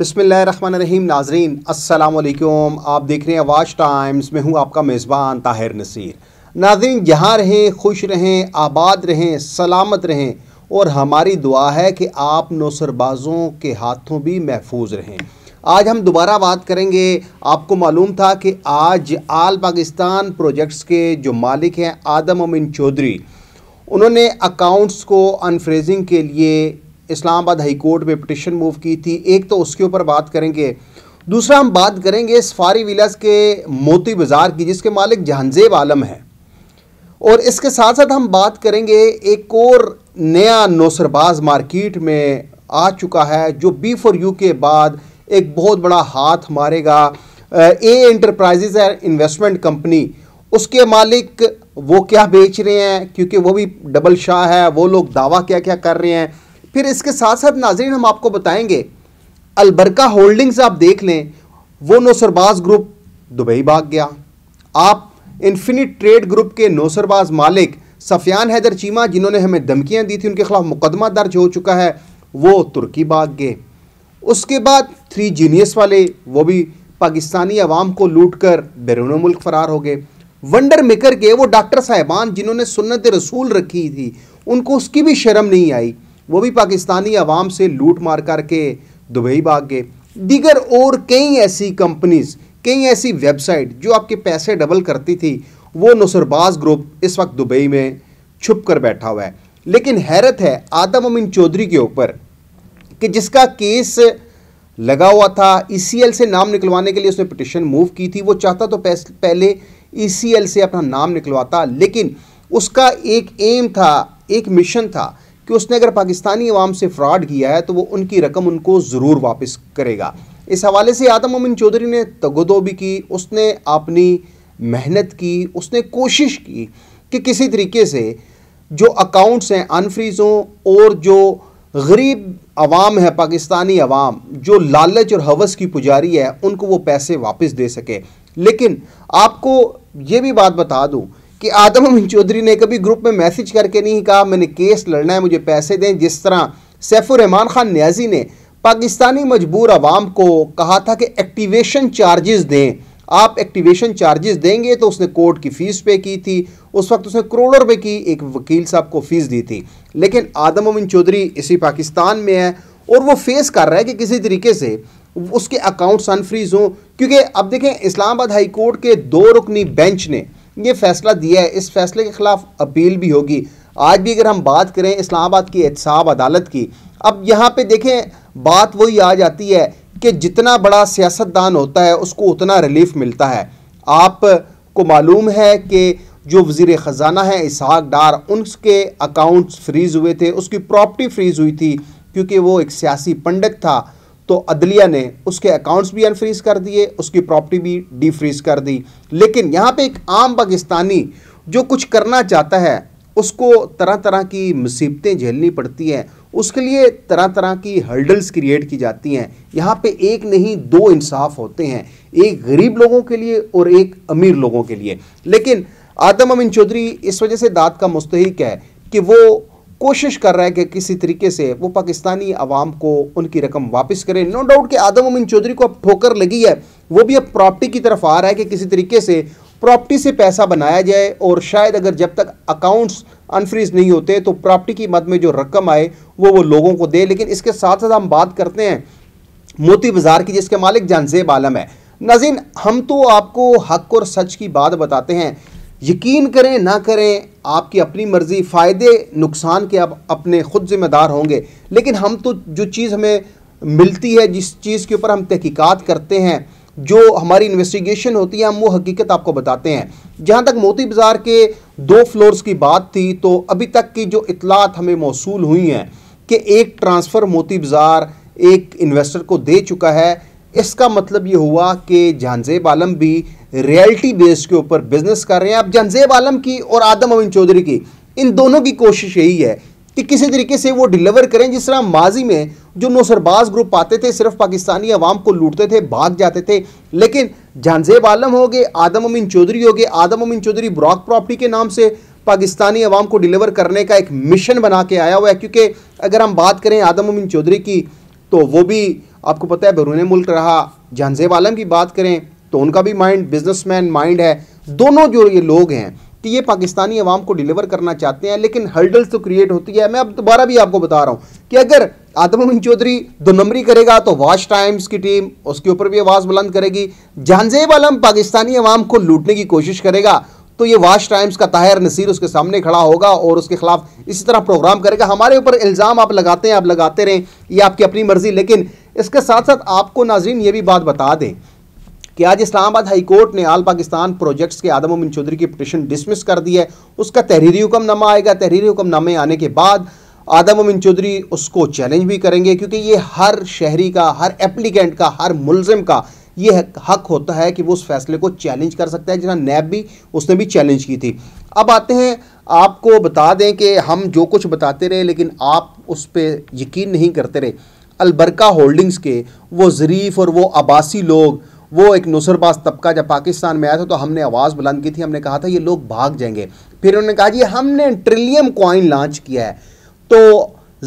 बसमीम नाजरीन असलकुम आप देख रहे हैं आवाज टाइम्स में हूँ आपका मेज़बान ताहिर नसीर नाजरीन यहाँ रहें खुश रहें आबाद रहें सलामत रहें और हमारी दुआ है कि आप नौसरबाजों के हाथों भी महफूज रहें आज हम दोबारा बात करेंगे आपको मालूम था कि आज आल पाकिस्तान प्रोजेक्ट्स के जो मालिक हैं आदम अमिन चौधरी उन्होंने अकाउंट्स को अनफ्रेजिंग के लिए इस्लामाबाद हाई कोर्ट में पटिशन मूव की थी एक तो उसके ऊपर बात करेंगे दूसरा हम बात करेंगे सफारी विलास के मोती बाज़ार की जिसके मालिक जहानजेब आलम है और इसके साथ साथ हम बात करेंगे एक और नया नौसरबाज मार्केट में आ चुका है जो बी फॉर यू के बाद एक बहुत बड़ा हाथ मारेगा a enterprises and investment company उसके मालिक वो क्या बेच रहे हैं क्योंकि वो भी डबल शाह है वो लोग दावा क्या क्या कर रहे हैं फिर इसके साथ साथ नाजरीन हम आपको बताएंगे अलबरका होल्डिंग्स आप देख लें वो नौसरबाज ग्रुप दुबई भाग गया आप इन्फिनिट ट्रेड ग्रुप के नौसरबाज मालिक सफियान हैदर चीमा जिन्होंने हमें धमकियाँ दी थी उनके खिलाफ मुकदमा दर्ज हो चुका है वो तुर्की भाग गए उसके बाद थ्री जीनियस वाले वो भी पाकिस्तानी अवाम को लूट कर बैरून मुल्क फरार हो गए वंडर मेकर के वो डॉक्टर साहिबान जिन्होंने सुन्नत रसूल रखी थी उनको उसकी भी शर्म नहीं आई वो भी पाकिस्तानी अवाम से लूट मार करके दुबई भाग गए दीगर और कई ऐसी कंपनीज़ कई ऐसी वेबसाइट जो आपके पैसे डबल करती थी वो नसरबाज ग्रुप इस वक्त दुबई में छुप कर बैठा हुआ है लेकिन हैरत है आदम अमीन चौधरी के ऊपर कि जिसका केस लगा हुआ था ई e से नाम निकलवाने के लिए उसने पिटिशन मूव की थी वो चाहता तो पहले ई e से अपना नाम निकलवाता लेकिन उसका एक एम था एक मिशन था कि उसने अगर पाकिस्तानी अवाम से फ्रॉड किया है तो वो उनकी रकम उनको ज़रूर वापस करेगा इस हवाले से आदम अमिन चौधरी ने तगदो भी की उसने अपनी मेहनत की उसने कोशिश की कि किसी तरीके से जो अकाउंट्स हैं अनफ्रीज हों और जो गरीब आवाम है पाकिस्तानी अवाम जो लालच और हवस की पुजारी है उनको वो पैसे वापस दे सके लेकिन आपको ये भी बात बता दूँ कि आदम अमीन चौधरी ने कभी ग्रुप में मैसेज करके नहीं कहा मैंने केस लड़ना है मुझे पैसे दें जिस तरह सैफुररहमान खान न्याजी ने पाकिस्तानी मजबूर आवाम को कहा था कि एक्टिवेशन चार्जेस दें आप एक्टिवेशन चार्जेस देंगे तो उसने कोर्ट की फ़ीस पे की थी उस वक्त उसने करोड़ों रुपये की एक वकील साहब को फ़ीस दी थी लेकिन आदम अमिन चौधरी इसी पाकिस्तान में है और वो फेस कर रहा है कि किसी तरीके से उसके अकाउंट्स अनफ्रीज हों क्योंकि अब देखें इस्लामाबाद हाई कोर्ट के दो रुकनी बेंच ने ये फैसला दिया है इस फैसले के ख़िलाफ़ अपील भी होगी आज भी अगर हम बात करें इस्लामाबाद की एहतसाब अदालत की अब यहाँ पे देखें बात वही आ जाती है कि जितना बड़ा सियासतदान होता है उसको उतना रिलीफ मिलता है आप को मालूम है कि जो वजीर ख़जाना है इसहाक डार उनके अकाउंट्स फ्रीज़ हुए थे उसकी प्रॉपर्टी फ्रीज़ हुई थी क्योंकि वो एक सियासी पंडित था तो अदलिया ने उसके अकाउंट्स भी अनफ्रीज कर दिए उसकी प्रॉपर्टी भी डीफ्रीज कर दी लेकिन यहाँ पे एक आम पाकिस्तानी जो कुछ करना चाहता है उसको तरह तरह की मुसीबतें झेलनी पड़ती हैं उसके लिए तरह तरह की हर्डल्स क्रिएट की जाती हैं यहाँ पे एक नहीं दो इंसाफ होते हैं एक गरीब लोगों के लिए और एक अमीर लोगों के लिए लेकिन आदम अमीन चौधरी इस वजह से दाद का मुस्तक है कि वो कोशिश कर रहा है कि किसी तरीके से वो पाकिस्तानी आवाम को उनकी रकम वापस करें नो डाउट कि आदम अमीन चौधरी को अब ठोकर लगी है वो भी अब प्रॉपर्टी की तरफ आ रहा है कि किसी तरीके से प्रॉपर्टी से पैसा बनाया जाए और शायद अगर जब तक अकाउंट्स अनफ्रीज नहीं होते तो प्रॉपर्टी की मद में जो रकम आए वो वो लोगों को दे लेकिन इसके साथ साथ हम बात करते हैं मोती बाज़ार की जिसके मालिक जानजेब आलम है नाजिन हम तो आपको हक और सच की बात बताते हैं यकीन करें ना करें आपकी अपनी मर्ज़ी फ़ायदे नुकसान के आप अपने खुद ज़िम्मेदार होंगे लेकिन हम तो जो चीज़ हमें मिलती है जिस चीज़ के ऊपर हम तहकीकात करते हैं जो हमारी इन्वेस्टिगेशन होती है हम वो हकीकत आपको बताते हैं जहाँ तक मोती बाज़ार के दो फ्लोर्स की बात थी तो अभी तक की जो इतलात हमें मौसू हुई हैं कि एक ट्रांसफ़र मोती बाज़ार एक इन्वेस्टर को दे चुका है इसका मतलब ये हुआ कि जहानजेब आलम भी रियलिटी बेस के ऊपर बिजनेस कर रहे हैं आप जनजेब आलम की और आदम अमीन चौधरी की इन दोनों की कोशिश यही है कि किसी तरीके से वो डिलीवर करें जिस तरह माजी में जो नौसरबाज ग्रुप आते थे सिर्फ पाकिस्तानी अवाम को लूटते थे भाग जाते थे लेकिन जहानजेब आलम हो गए आदम अमीन चौधरी हो गए आदम अमीन चौधरी ब्रॉक प्रॉपर्टी के नाम से पाकिस्तानी अवाम को डिलीवर करने का एक मिशन बना के आया हुआ है क्योंकि अगर हम बात करें आदम अमीन चौधरी की तो वो भी आपको पता है बैरून मुल्क रहा जहानजेब आलम की बात करें तो उनका भी माइंड बिजनेसमैन माइंड है दोनों जो ये लोग हैं कि ये पाकिस्तानी अवाम को डिलीवर करना चाहते हैं लेकिन हर्डल्स तो क्रिएट होती है मैं अब दोबारा भी आपको बता रहा हूँ कि अगर आदम मोहन चौधरी दो नंबरी करेगा तो वाश टाइम्स की टीम उसके ऊपर भी आवाज़ बुलंद करेगी जानजेब आलम पाकिस्तानी अवाम को लूटने की कोशिश करेगा तो ये वाश टाइम्स का ताहिर नसीर उसके सामने खड़ा होगा और उसके खिलाफ इसी तरह प्रोग्राम करेगा हमारे ऊपर इल्ज़ाम आप लगाते हैं आप लगाते रहें ये आपकी अपनी मर्ज़ी लेकिन इसके साथ साथ आपको नाजरीन ये भी बात बता दें कि आज इस्लामाबाद हाईकोर्ट ने आल पाकिस्तान प्रोजेक्ट्स के आदम उमिन चौधरी की पिटिशन डिसमिस कर दी है उसका तहरीरी हुक्मनामा आएगा तहरीरी हुक्मनामे आने के बाद आदम उमिन चौधरी उसको चैलेंज भी करेंगे क्योंकि ये हर शहरी का हर एप्लीकेंट का हर मुलजिम का ये हक होता है कि वो उस फैसले को चैलेंज कर सकता है जिना नैब भी उसने भी चैलेंज की थी अब आते हैं आपको बता दें कि हम जो कुछ बताते रहे लेकिन आप उस पर यकीन नहीं करते रहे अलबरका होल्डिंग्स के वो ज़रीफ़ और वो आबासी लोग वो एक नुसरबाज तबका जब पाकिस्तान में आया था तो हमने आवाज़ बुलंद की थी हमने कहा था ये लोग भाग जाएंगे फिर उन्होंने कहा जी हमने ट्रिलियम कॉइन लॉन्च किया है तो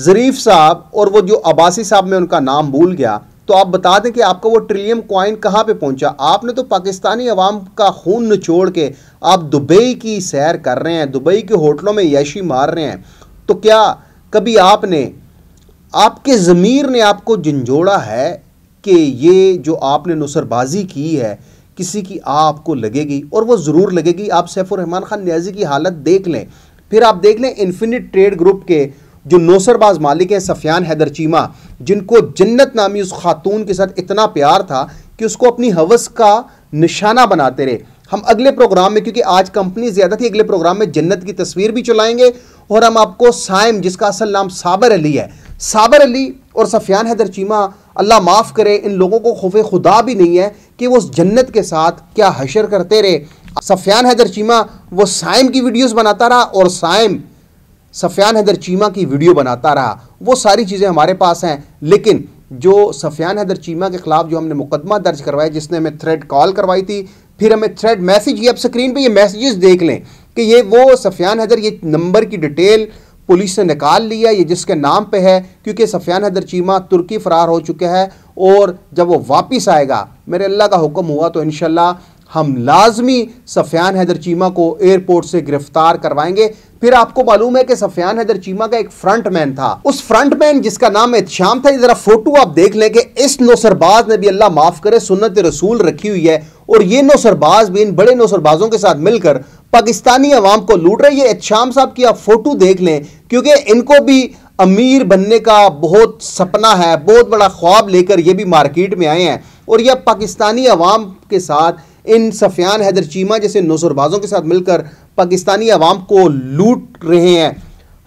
ज़रीफ साहब और वो जो अबासी साहब में उनका नाम भूल गया तो आप बता दें कि आपका वो ट्रिलियम कॉइन कहाँ पे पहुंचा आपने तो पाकिस्तानी अवाम का खून निचोड़ के आप दुबई की सैर कर रहे हैं दुबई के होटलों में यशी मार रहे हैं तो क्या कभी आपने आपके ज़मीर ने आपको झंझोड़ा है कि ये जो आपने नुसरबाजी की है किसी की आपको लगेगी और वो ज़रूर लगेगी आप सैफुररहमान ख़ान न्याजी की हालत देख लें फिर आप देख लें इन्फिनिट ट्रेड ग्रुप के जो नौसरबाज मालिक हैं सफियान हैदर चीमा जिनको जन्नत नामी उस खातून के साथ इतना प्यार था कि उसको अपनी हवस का निशाना बनाते रहे हम अगले प्रोग्राम में क्योंकि आज कंपनी ज़्यादा थी अगले प्रोग्राम में जन्नत की तस्वीर भी चलाएंगे और हम आपको साइम जिसका असल नाम साबर अली है साबर अली और सफियान हैदर चीमा अल्लाह माफ़ करे इन लोगों को खौफ खुदा भी नहीं है कि वो उस जन्नत के साथ क्या हशर करते रहे सफ़ियान हैदर चीमा वो साइम की वीडियोस बनाता रहा और साइम सफ़ियान हैदर चीमा की वीडियो बनाता रहा वो सारी चीज़ें हमारे पास हैं लेकिन जो सफ़ियान हैदर चीमा के ख़िलाफ़ जो हमने मुकदमा दर्ज करवाया जिसने हमें थ्रेड कॉल करवाई थी फिर हमें थ्रेड मैसेज ये अब स्क्रीन पर ये मैसेज देख लें कि ये वो सफ़ियान हैदर ये नंबर की डिटेल पुलिस ने निकाल लिया ये जिसके नाम पे है क्योंकि सफियान हैदर चीमा तुर्की फ़रार हो चुके हैं और जब वो वापस आएगा मेरे अल्लाह का हुक्म हुआ तो इन हम लाजमी सफियान हैदर चीमा को एयरपोर्ट से गिरफ्तार करवाएंगे फिर आपको मालूम है कि सफियान हैदर चीमा का एक फ्रंट मैन था उस फ्रंट मैन जिसका नाम एहतशाम था जरा फोटो आप देख लें कि इस नौसरबाज ने भी अल्लाह माफ करे सुन्नत रसूल रखी हुई है और ये नौसरबाज भी इन बड़े नौसरबाजों के साथ मिलकर पाकिस्तानी अवाम को लूट रहे ये शाम साहब की आप फोटो देख लें क्योंकि इनको भी अमीर बनने का बहुत सपना है बहुत बड़ा ख्वाब लेकर ये भी मार्केट में आए हैं और यह पाकिस्तानी अवाम के साथ इन सफियान हैदर चीमा जैसे नौसरबाजों के साथ मिलकर पाकिस्तानी अवाम को लूट रहे हैं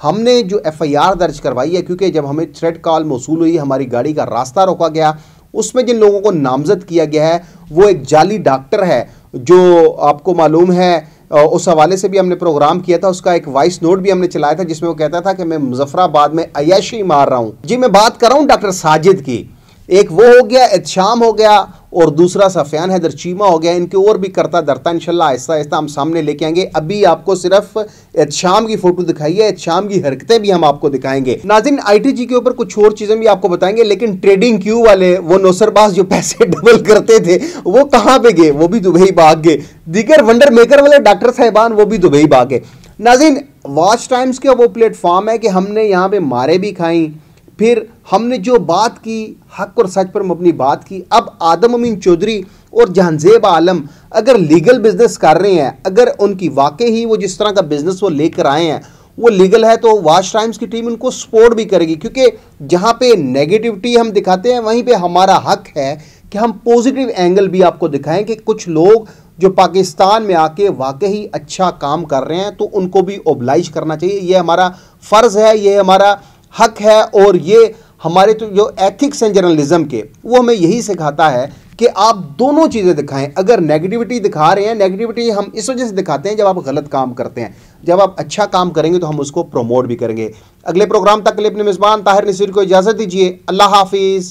हमने जो एफ़ आई आर दर्ज करवाई है क्योंकि जब हमें थ्रेड कॉल मौसू हुई हमारी गाड़ी का रास्ता रोका गया उसमें जिन लोगों को नामजद किया गया है वो एक जाली डॉक्टर है जो आपको मालूम है उस हवाले से भी हमने प्रोग्राम किया था उसका एक वॉइस नोट भी हमने चलाया था जिसमें वो कहता था कि मैं मुजफ्फराबाद में अयाशी मार रहा हूँ जी मैं बात कर रहा हूँ डॉक्टर साजिद की एक वो हो गया एहतशाम हो गया और दूसरा सफियान हैदर चीमा हो गया इनके और भी करता दरता इनशाला आहिस्ता आहिस्ता हम सामने लेके आएंगे अभी आपको सिर्फ एहतशाम की फोटो दिखाई है एहतशाम की हरकतें भी हम आपको दिखाएंगे नाजिन आईटीजी के ऊपर कुछ और चीज़ें भी आपको बताएंगे लेकिन ट्रेडिंग क्यू वाले वो नौसरबाज जो पैसे डबल करते थे वो कहाँ पे गए वो भी दुबई भाग गए दीगर वंडर मेकर वाले डॉक्टर साहिबान वो भी दुबई भाग गए नाजिन वॉच टाइम्स का वो प्लेटफॉर्म है कि हमने यहाँ पे मारे भी खाई फिर हमने जो बात की हक और सच पर मबनी बात की अब आदम अमीन चौधरी और जहानजेब आलम अगर लीगल बिजनेस कर रहे हैं अगर उनकी वाकई ही वो जिस तरह का बिजनेस वो लेकर आए हैं वो लीगल है तो वाश टाइम्स की टीम उनको सपोर्ट भी करेगी क्योंकि जहाँ पे नेगेटिविटी हम दिखाते हैं वहीं पे हमारा हक है कि हम पॉजिटिव एंगल भी आपको दिखाएं कि कुछ लोग जो पाकिस्तान में आके वाकई अच्छा काम कर रहे हैं तो उनको भी ओबलाइज करना चाहिए ये हमारा फ़र्ज़ है ये हमारा हक है और ये हमारे तो जो एथिक्स हैं जर्नलिज्म के वो हमें यही सिखाता है कि आप दोनों चीज़ें दिखाएं अगर नेगेटिविटी दिखा रहे हैं नेगेटिविटी हम इस वजह से दिखाते हैं जब आप गलत काम करते हैं जब आप अच्छा काम करेंगे तो हम उसको प्रमोट भी करेंगे अगले प्रोग्राम तक के लिए अपने मेज़बान ताहिर नसीर को इजाज़त दीजिए अल्लाह हाफिज़